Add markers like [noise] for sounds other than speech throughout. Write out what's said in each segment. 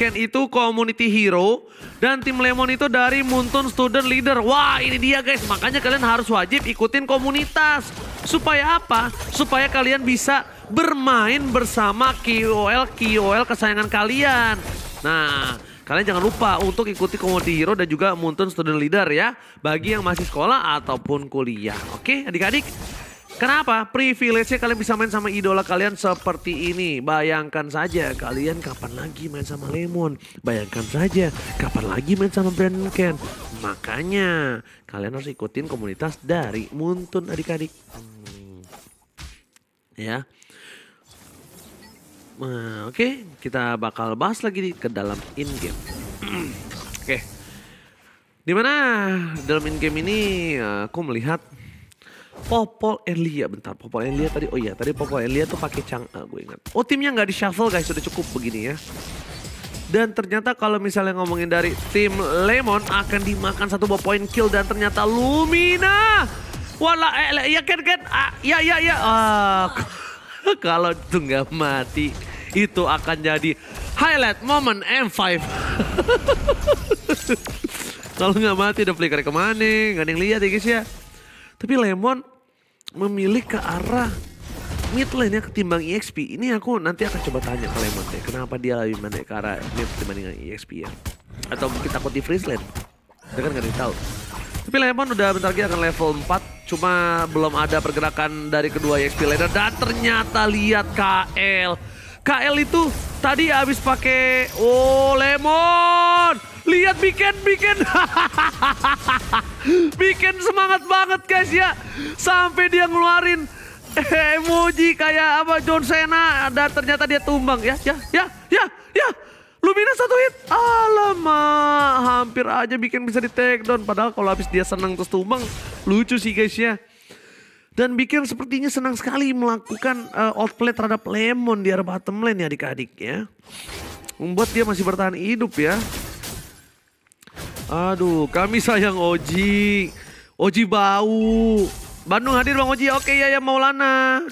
Ken itu community hero dan tim Lemon itu dari Muntun Student Leader. Wah, ini dia guys. Makanya kalian harus wajib ikutin komunitas. Supaya apa? Supaya kalian bisa bermain bersama KOL KOL kesayangan kalian. Nah, kalian jangan lupa untuk ikuti community hero dan juga Muntun Student Leader ya bagi yang masih sekolah ataupun kuliah. Oke, adik-adik. Kenapa? Privilege-nya kalian bisa main sama idola kalian seperti ini. Bayangkan saja kalian kapan lagi main sama Lemon. Bayangkan saja kapan lagi main sama Brandon Ken. Makanya kalian harus ikutin komunitas dari Muntun adik-adik. Hmm. Ya. Nah, Oke, okay. kita bakal bahas lagi di, ke dalam in-game. [clears throat] Oke. Okay. Dimana dalam in-game ini eh, aku melihat Popol Elia bentar Popol Elia tadi oh iya tadi Popol Elia tuh pakai Chang'a gue ingat oh timnya nggak di shuffle guys sudah cukup begini ya dan ternyata kalau misalnya ngomongin dari tim Lemon akan dimakan satu buah poin kill dan ternyata Lumina. Wala, eh, ya ken ken. ah, ya ya ya. Ah, [laughs] kalau itu nggak mati, itu akan jadi highlight moment M5. [laughs] kalau nggak mati udah flicker kemana, Gak ada yang lihat ya guys ya. Tapi Lemon memilih ke arah mid lane ya ketimbang EXP. Ini aku nanti akan coba tanya ke Lemon ya, kenapa dia lebih mandek ke arah mid dibandingkan EXP ya. Atau mungkin takut di freeze lane. Kita kan gak tahu. Tapi Lemon udah bentar lagi akan level 4, cuma belum ada pergerakan dari kedua EXP laner dan ternyata lihat KL. KL itu Tadi habis pakai oh lemon. Lihat bikin bikin. [laughs] bikin semangat banget guys ya. Sampai dia ngeluarin emoji kayak apa John Cena ada ternyata dia tumbang ya ya ya ya ya. Lumina satu hit. Alamak, hampir aja bikin bisa di take down. Padahal kalau habis dia senang terus tumbang, lucu sih guys ya. Dan bikin sepertinya senang sekali melakukan uh, eh, outplay terhadap Lemon di arah bottom lane ya adik-adik ya. Membuat dia masih bertahan hidup ya. Aduh, kami sayang Oji. Oji bau. Bandung hadir Bang Oji. Oke ya ya Maulana.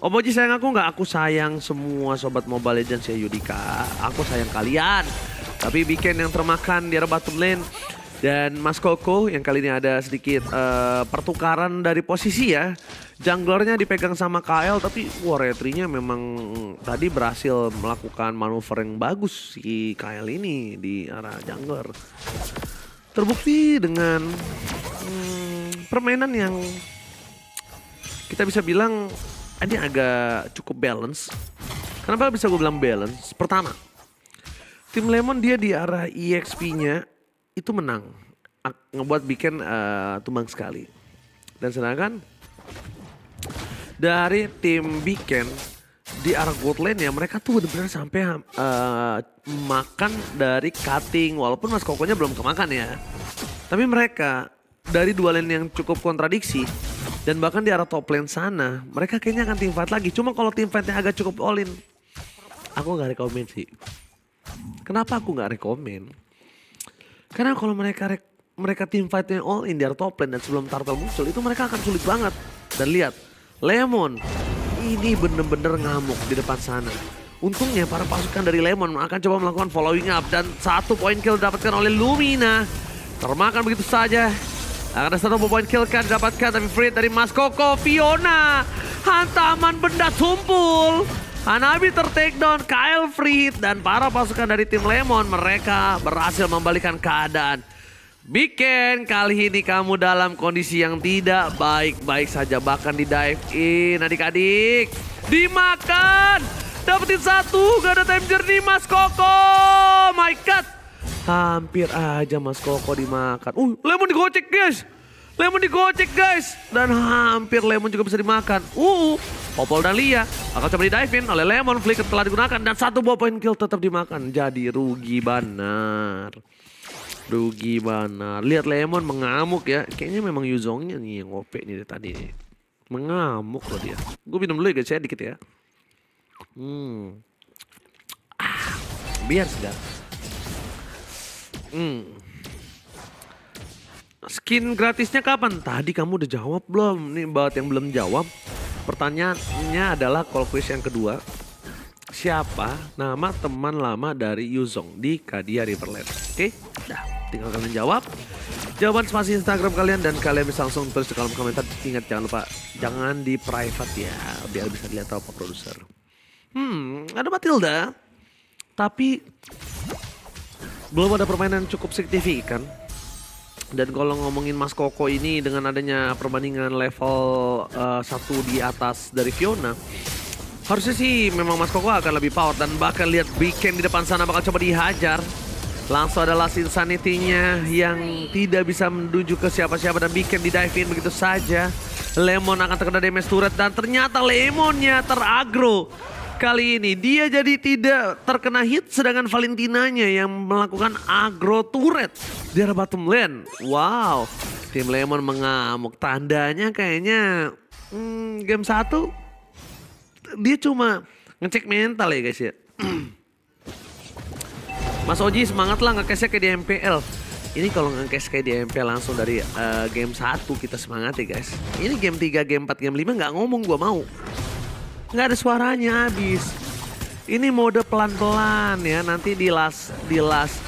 Om Oji sayang aku nggak? Aku sayang semua sobat Mobile Legends ya Yudika. Aku sayang kalian. Tapi bikin yang termakan di arah bottom lane dan Mas Koko yang kali ini ada sedikit uh, pertukaran dari posisi ya. Junglernya dipegang sama KL tapi wah nya memang tadi berhasil melakukan manuver yang bagus si KL ini di arah jungler. Terbukti dengan hmm, permainan yang kita bisa bilang ini agak cukup balance. Kenapa bisa gue bilang balance? Pertama, tim Lemon dia di arah EXP-nya itu menang ngebuat bikin uh, tumbang sekali dan sedangkan dari tim bikin di arah gold lane ya mereka tuh benar-benar sampai uh, makan dari cutting walaupun Mas Kokonya belum kemakan ya. Tapi mereka dari dua lane yang cukup kontradiksi dan bahkan di arah top lane sana mereka kayaknya akan tim fight lagi. Cuma kalau tim fightnya agak cukup all in aku nggak rekomend sih. Kenapa aku nggak rekomend? Karena kalau mereka mereka tim fightnya all in their top lane dan sebelum Turtle muncul itu mereka akan sulit banget. Dan lihat, Lemon ini bener-bener ngamuk di depan sana. Untungnya para pasukan dari Lemon akan coba melakukan following up dan satu point kill didapatkan oleh Lumina. Termakan begitu saja. Akan ada satu point kill kan dapatkan tapi free dari Mas Koko Fiona. Hantaman benda tumpul. Hanabi tertake Kyle free hit dan para pasukan dari tim Lemon mereka berhasil membalikan keadaan. Biken kali ini kamu dalam kondisi yang tidak baik-baik saja bahkan di dive in adik-adik. Dimakan! Dapetin satu, gak ada time journey Mas Koko! My God! Hampir aja Mas Koko dimakan. Uh, Lemon digocek guys! Lemon digocek guys! Dan hampir Lemon juga bisa dimakan. Uh, Popol dan Lia akan coba di dive in oleh Lemon. Flicker telah digunakan dan satu buah poin kill tetap dimakan. Jadi rugi banar, Rugi banar. Lihat Lemon mengamuk ya. Kayaknya memang Yuzongnya nih yang OP nih dari tadi nih. Mengamuk loh dia. Gue minum dulu ya guys ya dikit ya. Hmm. Ah, biar sudah. Hmm. Skin gratisnya kapan? Tadi kamu udah jawab belum? Nih buat yang belum jawab, Pertanyaannya adalah call quiz yang kedua. Siapa nama teman lama dari Yuzong di Kadia Riverland? Oke, dah tinggal kalian jawab. Jawaban spasi Instagram kalian dan kalian bisa langsung tulis di kolom komentar. Ingat jangan lupa jangan di private ya biar bisa dilihat pak produser. Hmm, ada Matilda. Tapi belum ada permainan cukup signifikan dan kalau ngomongin Mas Koko ini dengan adanya perbandingan level uh, satu di atas dari Fiona, harusnya sih memang Mas Koko akan lebih power dan bakal lihat Weekend di depan sana bakal coba dihajar. Langsung ada last insanity-nya yang tidak bisa menuju ke siapa-siapa dan Biken di dive in begitu saja. Lemon akan terkena damage turret dan ternyata Lemonnya teragro kali ini dia jadi tidak terkena hit sedangkan Valentinanya yang melakukan agro turret di arah bottom lane. Wow, tim Lemon mengamuk. Tandanya kayaknya hmm, game satu dia cuma ngecek mental ya guys ya. [clears throat] Mas Oji semangat lah ngekesnya kayak di MPL. Ini kalau ngekes kayak di MPL langsung dari uh, game satu kita semangat ya guys. Ini game 3, game 4, game 5 nggak ngomong gue mau nggak ada suaranya habis. Ini mode pelan-pelan ya. Nanti di last di last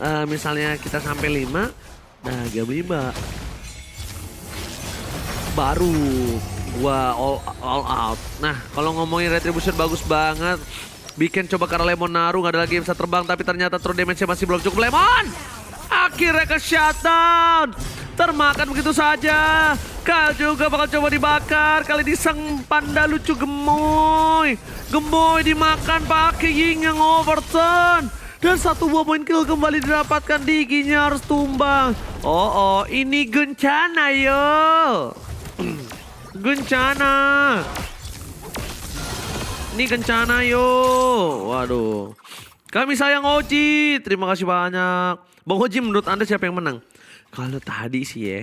uh, misalnya kita sampai 5 nah game 5 baru gua all, all out. Nah, kalau ngomongin retribution bagus banget. Bikin coba karena Lemon naruh nggak ada lagi yang bisa terbang tapi ternyata throw damage-nya masih belum cukup Lemon. Akhirnya ke shutdown termakan begitu saja. Kal juga bakal coba dibakar. Kali di sang panda lucu gemoy. Gemoy dimakan pakai Ying yang Overton. Dan satu buah poin kill kembali didapatkan. giginya harus tumbang. Oh, oh ini gencana yo. [clears throat] gencana. Ini gencana yo. Waduh. Kami sayang Oji. Terima kasih banyak. Bang Oji menurut Anda siapa yang menang? Kalau tadi sih ya,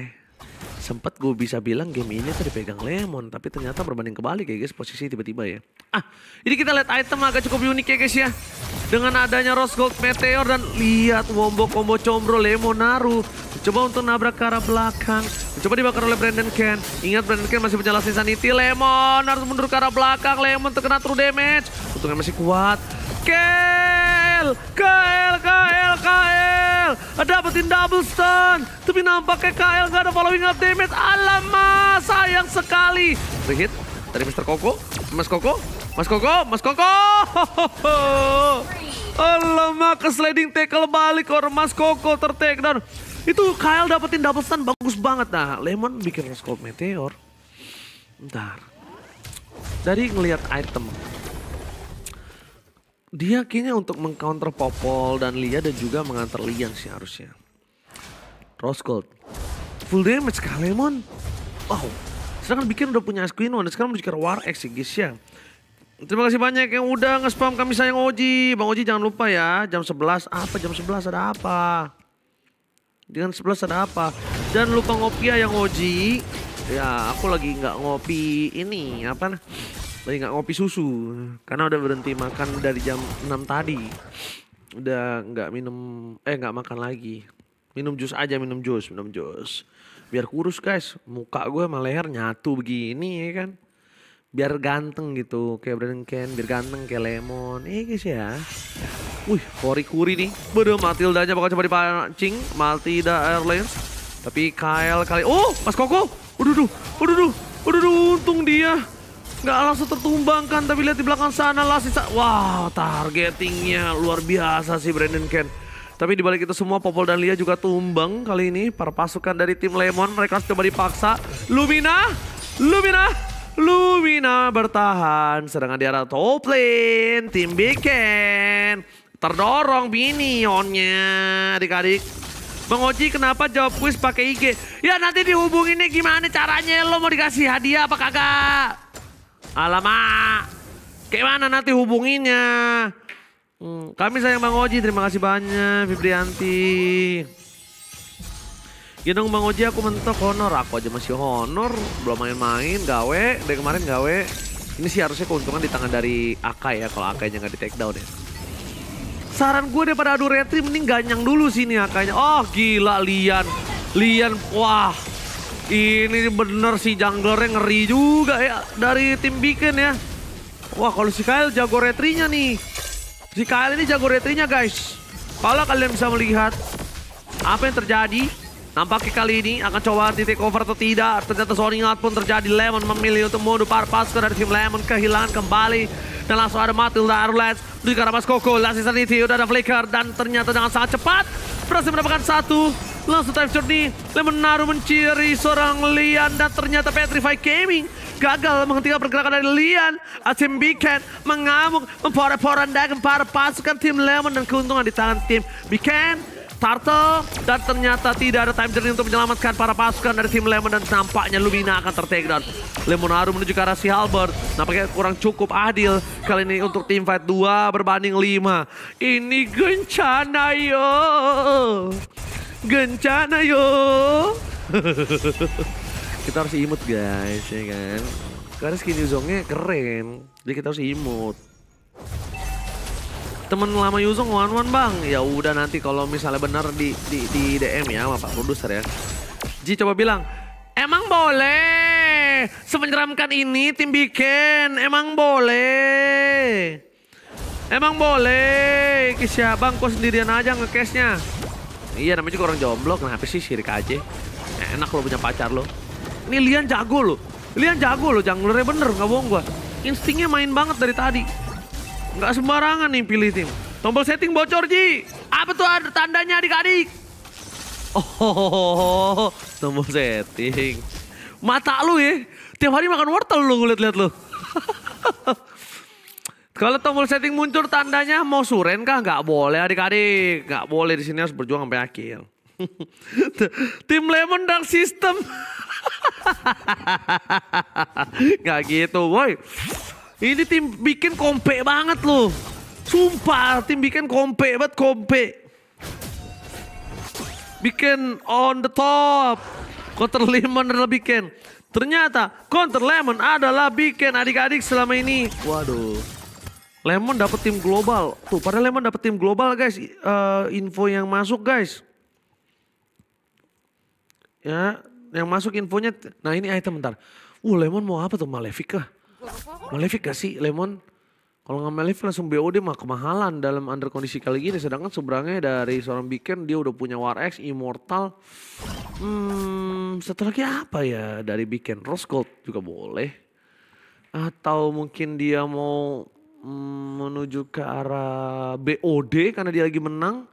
sempat gue bisa bilang game ini tadi pegang Lemon, tapi ternyata berbanding kebalik ya guys, posisi tiba-tiba ya. Ah, ini kita lihat item agak cukup unik ya guys ya. Dengan adanya Rose Gold Meteor dan lihat Wombo Combo Combro Lemon Naru. Coba untuk nabrak ke arah belakang. Coba dibakar oleh Brandon Ken. Ingat Brandon Ken masih punya last insanity. Lemon harus mundur ke arah belakang. Lemon terkena true damage. Untungnya masih kuat. Kel! Kel! Kel! Dapetin double stun. Tapi nampaknya KL gak ada following up damage. Alamak, sayang sekali. Rehit, dari Mr. Koko. Mas Koko. Mas Koko. Mas Koko. [laughs] Alamak, ke sliding tackle balik. Orang Mas Koko tertake Itu KL dapetin double stun bagus banget. Nah, Lemon bikin Roscoe Meteor. Bentar. Dari ngelihat item dia kini untuk mengcounter Popol dan Lia dan juga mengantar Lian sih harusnya. Rose Gold. Full damage sekali, Mon. Wow. Sedangkan bikin udah punya Squeen dan sekarang mau War X ya guys ya. Terima kasih banyak yang udah nge-spam kami sayang Oji. Bang Oji jangan lupa ya, jam 11 apa jam 11 ada apa? Dengan 11 ada apa? Jangan lupa ngopi ya yang Oji. Ya, aku lagi nggak ngopi ini apa nih? lagi nggak ngopi susu karena udah berhenti makan dari jam 6 tadi udah nggak minum eh nggak makan lagi minum jus aja minum jus minum jus biar kurus guys muka gue sama leher nyatu begini ya kan biar ganteng gitu kayak Brandon Ken biar ganteng kayak Lemon eh guys ya wih Kori Kuri nih bodoh Matilda aja bakal coba dipancing Matilda Airlines tapi Kyle kali oh Mas Koko udah udah udah udah untung dia Nggak langsung tertumbangkan, tapi lihat di belakang sana lah sisa Wow, targetingnya luar biasa sih Brandon Ken. Tapi dibalik itu semua Popol dan Lia juga tumbang kali ini. Para pasukan dari tim Lemon mereka harus coba dipaksa. Lumina, Lumina, Lumina bertahan. Sedangkan di arah top lane tim Biken terdorong binionnya adik-adik. Bang Oji kenapa jawab quiz pakai IG? Ya nanti dihubungin nih gimana caranya lo mau dikasih hadiah apa kagak? Alamak. kayak mana nanti hubunginya? Hmm, kami sayang Bang Oji, terima kasih banyak Fibrianti. Gendong ya Bang Oji aku mentok honor, aku aja masih honor, belum main-main, gawe, dari kemarin gawe. Ini sih harusnya keuntungan di tangan dari Akai ya, kalau nya nggak di take down ya. Saran gue daripada adu retri, mending ganyang dulu sini Akainya. Oh gila, Lian. Lian, wah ini bener si junglernya ngeri juga ya dari tim Beacon ya. Wah kalau si Kyle jago retrinya nih. Si Kyle ini jago retrinya guys. Kalau kalian bisa melihat apa yang terjadi. Nampaknya kali ini akan coba di take over atau tidak. Ternyata Sony out pun terjadi. Lemon memilih untuk mode Parpasker dari tim Lemon kehilangan kembali. Dan langsung ada Matilda Arulets. Menuju ke Mas Koko. Lasi Sanity udah ada flicker. Dan ternyata dengan sangat cepat. Berhasil mendapatkan satu Langsung time short nih. Lemenaru menciri seorang Lian dan ternyata Petrify Gaming gagal menghentikan pergerakan dari Lian. Asim Biken mengamuk, memporak-porandakan para pasukan tim Lemon dan keuntungan di tangan tim Biken. Turtle dan ternyata tidak ada time journey untuk menyelamatkan para pasukan dari tim Lemon dan tampaknya Lumina akan tertakedown. Lemon Aru menuju ke arah si Halbert. Nampaknya kurang cukup adil kali ini untuk tim fight 2 berbanding 5. Ini gencana yo. Gencana yo. [laughs] kita harus imut guys, ya kan? Karena skin Yuzongnya keren, jadi kita harus imut. Temen lama Yuzong one one bang, ya udah nanti kalau misalnya benar di, di di DM ya sama Pak Produser ya. Ji coba bilang, emang boleh semenyeramkan ini tim bikin, emang boleh. Emang boleh, kisah Bang, kok sendirian aja ngecashnya. Iya namanya juga orang jomblo, kenapa sih sirik aja? Enak lo punya pacar lo. Ini Lian jago lo. Lian jago lo, junglernya bener, nggak bohong gue Instingnya main banget dari tadi. Nggak sembarangan nih pilih tim. Tombol setting bocor, Ji. Apa tuh ada tandanya adik-adik? Oh, [laughs] tombol setting. Mata lu ya. Tiap hari makan wortel lu ngeliat-liat lu. [laughs] Kalau tombol setting muncul tandanya mau suren kah? Gak boleh adik-adik. Gak boleh di sini harus berjuang sampai akhir. [laughs] Tim Lemon Dark System. [laughs] Gak gitu boy. Ini tim bikin kompe banget loh. Sumpah tim bikin kompe banget kompe. Bikin on the top. Counter Lemon adalah bikin. Ternyata Counter Lemon adalah bikin adik-adik selama ini. Waduh. Lemon dapet tim global. Tuh, Padahal Lemon dapet tim global, guys. Uh, info yang masuk, guys. Ya, yang masuk infonya. Nah, ini item bentar. Uh, Lemon mau apa tuh? Malefic kah? Malefic gak sih Lemon? Kalau nggak Malefic langsung BOD mah kemahalan dalam under kondisi kali gini. Sedangkan seberangnya dari seorang Biken dia udah punya War X, Immortal. Hmm, satu lagi apa ya dari Biken? Rose Gold juga boleh. Atau mungkin dia mau menuju ke arah BOD karena dia lagi menang.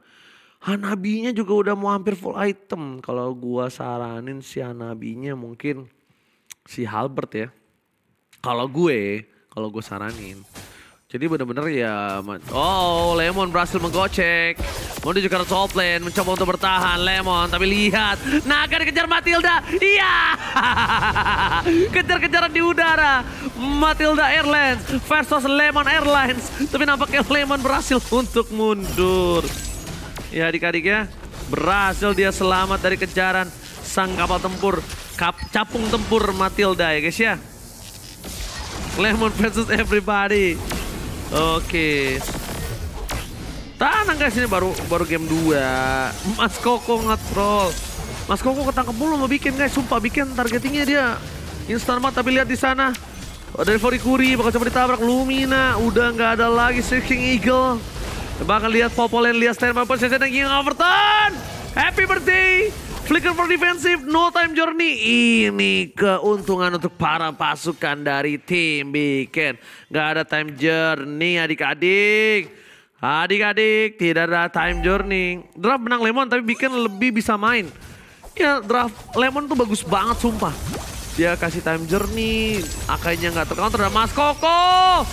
Hanabinya juga udah mau hampir full item. Kalau gua saranin si Hanabinya mungkin si Halbert ya. Kalau gue, kalau gue saranin jadi benar-benar ya... Oh, Lemon berhasil menggocek. Mau dijukan top lane, mencoba untuk bertahan. Lemon, tapi lihat. Naga dikejar Matilda. Iya! [laughs] Kejar-kejaran di udara. Matilda Airlines versus Lemon Airlines. Tapi nampaknya Lemon berhasil untuk mundur. Ya adik-adik ya, berhasil dia selamat dari kejaran sang kapal tempur. Kap capung tempur Matilda ya guys ya. Lemon versus everybody. Oke. Tanang guys ini baru baru game 2. Mas Koko nge Mas Koko ketangkep mulu mau bikin guys, sumpah bikin targetingnya dia instan mata tapi lihat di sana. Oh, dari Fori Kuri bakal coba ditabrak Lumina, udah nggak ada lagi Searching Eagle. Bakal lihat Popolen, lihat Sterman, Sesen dan King Overton. Happy birthday! Flicker for defensive, no time journey. Ini keuntungan untuk para pasukan dari tim Biken. Gak ada time journey adik-adik. Adik-adik tidak ada time journey. Draft menang Lemon tapi Biken lebih bisa main. Ya draft Lemon tuh bagus banget sumpah. Dia kasih time journey, akhirnya gak terkontrol. terhadap Mas Koko.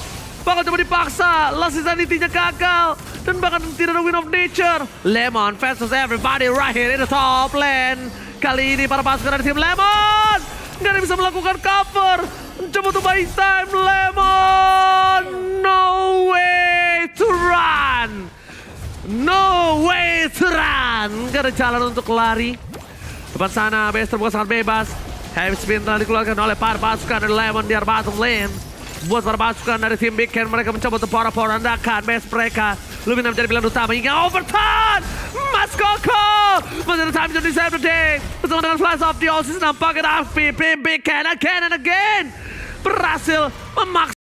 Bakal coba dipaksa. Last Insanity-nya gagal. Dan bahkan tidak ada win of nature. Lemon versus everybody right here in the top lane. Kali ini para pasukan dari tim Lemon. gak ada bisa melakukan cover. Coba untuk buy time Lemon. No way to run. No way to run. Gak ada jalan untuk lari. Tempat sana, base terbuka sangat bebas. Heavy spin telah dikeluarkan oleh para pasukan dari Lemon di arah bottom lane. Buat para pasukan dari tim Big Ken mereka mencoba untuk power-power andakan base mereka. Lumina menjadi pilihan utama hingga overtime. Mas Koko menjadi time to deserve the day. Bersama dengan flash of the Oasis nampaknya FPP Big Ken again and again. Berhasil memaksa.